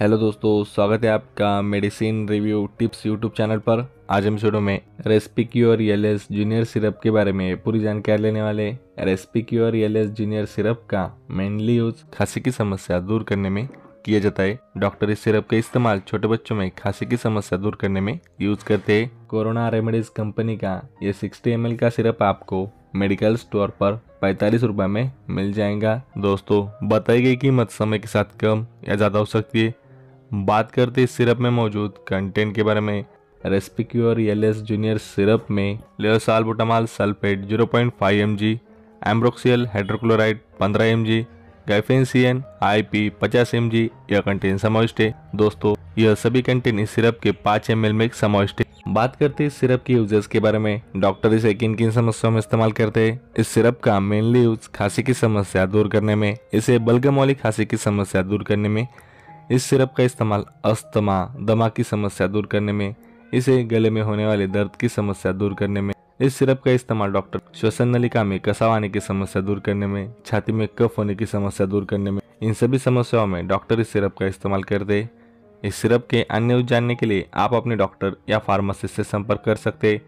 hello दोस्तों स्वागत है आपका medicine review tips YouTube channel पर आज हम शोडो में Respicure L S junior syrup के बारे में पूरी जानकारी लेने वाले Respicure L S junior syrup का मेनली यूज खांसी की समस्या दूर करने में किया जाता है डॉक्टर इस सिरप का इस्तेमाल छोटे बच्चों में खांसी की समस्या दूर करने में यूज करते है कोरोना रेमेडीज कंपनी का ये सिक्सटी एम का सिरप आपको मेडिकल स्टोर पर पैतालीस रूपए में मिल जाएगा दोस्तों बताई गई कीमत समय के साथ कम या ज़्यादा हो सकती है बात करते हैं सिरप में मौजूद कंटेंट के बारे में रेस्पिक्योर एस जूनियर सिरप में levosalbutamol sulphate 0.5 point five G ambroxol hydrochloride 15 MG guaifenesin पचास एम जी यह कंटेंट समाविष्ट है दोस्तों यह सभी कंटेंट इस सिरप के पाँच एम में समाविष्ट है बात करते हैं सिरप के यूजेस के बारे में डॉक्टर इसे किन किन समस्याओं में इस्तेमाल करते हैं इस सिरप का मेनली यूज खांसी की समस्या दूर करने में इसे बलगम वाली खांसी की समस्या दूर करने में इस सिरप का इस्तेमाल अस्थमा दमा की समस्या दूर करने में इसे गले में होने वाले दर्द की समस्या दूर करने में इस सिरप का इस्तेमाल डॉक्टर श्वसन नलिका में कसाव आने की समस्या दूर करने में छाती में कफ होने की समस्या दूर करने में इन सभी समस्याओं में डॉक्टर इस सिरप का इस्तेमाल करते इस सिरप के अन्य जानने के लिए आप अपने डॉक्टर या फार्मासिस्ट से संपर्क कर सकते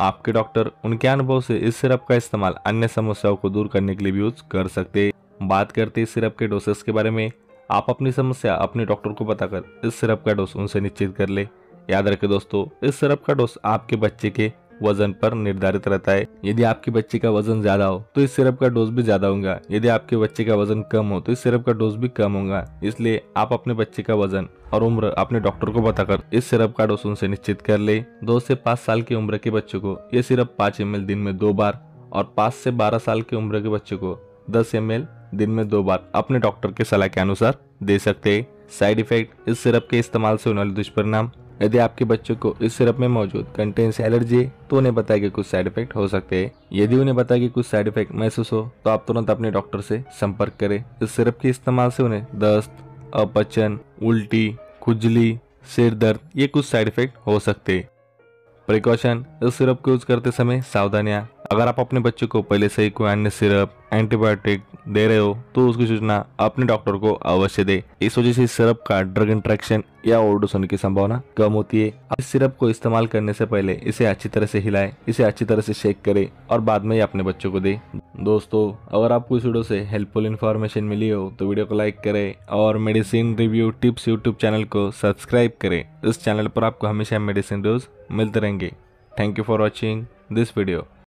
आपके डॉक्टर उनके अनुभव से इस सिरप का इस्तेमाल अन्य समस्याओं को दूर करने के लिए भी यूज कर सकते बात करते इस सिरप के डोसेस के बारे में आप अपनी समस्या अपने डॉक्टर को बताकर इस सिरप का डोज उनसे निश्चित कर ले याद रखें दोस्तों इस सिरप का डोज आपके बच्चे के वजन पर निर्धारित रहता है यदि आपके बच्चे का वजन ज्यादा हो तो इस सिरप का डोज भी ज्यादा होगा यदि आपके बच्चे का वजन कम हो तो इस सिरप का डोज भी कम होगा इसलिए आप अपने बच्चे का वजन और उम्र अपने डॉक्टर को बताकर इस सिरप का डोज उनसे निश्चित कर ले दो से पाँच साल की उम्र के बच्चों को ये सिरप पाँच एम दिन में दो बार और पाँच से बारह साल की उम्र के बच्चों को दस एम दिन में दो बार अपने डॉक्टर के सलाह के अनुसार दे सकते हैं साइड इफेक्ट इस सिरप के इस्तेमाल से होने वाले दुष्परिणाम यदि आपके बच्चों को इस सिरप में मौजूद कंटेंट से एलर्जी तो उन्हें बताया कि कुछ साइड इफेक्ट हो सकते हैं यदि उन्हें बताया कि कुछ साइड इफेक्ट महसूस हो तो आप तुरंत अपने डॉक्टर से संपर्क करें इस सिरप के इस्तेमाल से उन्हें दस्त अपचन उल्टी खुजली सिर दर्द ये कुछ साइड इफेक्ट हो सकते प्रिकॉशन इस सिरप को यूज करते समय सावधानियाँ अगर आप अपने बच्चों को पहले से ही कोई अन्य सिरप एंटीबायोटिक दे रहे हो तो उसकी सूचना अपने डॉक्टर को अवश्य दे इस वजह से सिरप का ड्रग इंट्रैक्शन या ओवरडोज होने की संभावना कम होती है इस सिरप को इस्तेमाल करने से पहले इसे अच्छी तरह से हिलाए इसे अच्छी तरह से शेक करे और बाद में ही अपने बच्चों को दे दोस्तों अगर आपको इस वीडियो से हेल्पफुल इन्फॉर्मेशन मिली हो तो वीडियो को लाइक करें और medicine review tips YouTube channel को सब्सक्राइब करें इस चैनल पर आपको हमेशा मेडिसिन डोज मिलते रहेंगे thank you for watching this video